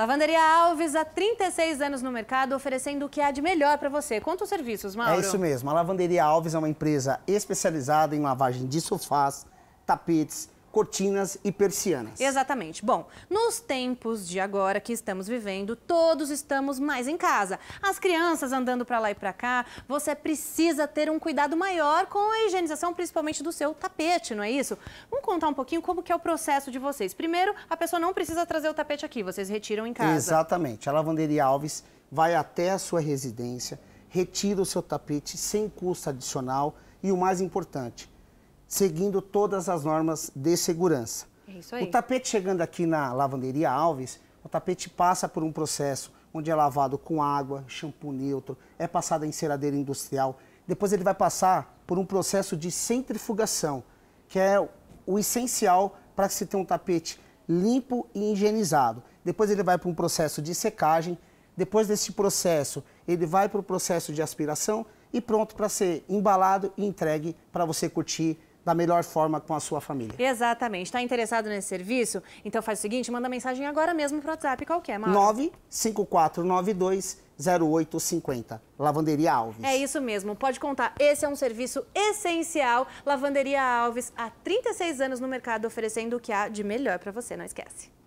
Lavanderia Alves, há 36 anos no mercado, oferecendo o que há de melhor para você. Conta os serviços, Mauro. É isso mesmo. A Lavanderia Alves é uma empresa especializada em lavagem de sofás, tapetes, cortinas e persianas. Exatamente. Bom, nos tempos de agora que estamos vivendo, todos estamos mais em casa. As crianças andando para lá e para cá, você precisa ter um cuidado maior com a higienização, principalmente do seu tapete, não é isso? Vamos contar um pouquinho como que é o processo de vocês. Primeiro, a pessoa não precisa trazer o tapete aqui, vocês retiram em casa. Exatamente. A lavanderia Alves vai até a sua residência, retira o seu tapete sem custo adicional e o mais importante, seguindo todas as normas de segurança. É isso aí. O tapete chegando aqui na lavanderia Alves, o tapete passa por um processo onde é lavado com água, shampoo neutro, é passado em ceradeira industrial. Depois ele vai passar por um processo de centrifugação, que é o essencial para que se tenha um tapete limpo e higienizado. Depois ele vai para um processo de secagem. Depois desse processo, ele vai para o processo de aspiração e pronto para ser embalado e entregue para você curtir da melhor forma com a sua família. Exatamente. Está interessado nesse serviço? Então faz o seguinte, manda mensagem agora mesmo para o WhatsApp qualquer, Mauro. 95492 0850. Lavanderia Alves. É isso mesmo, pode contar. Esse é um serviço essencial. Lavanderia Alves, há 36 anos no mercado, oferecendo o que há de melhor para você, não esquece.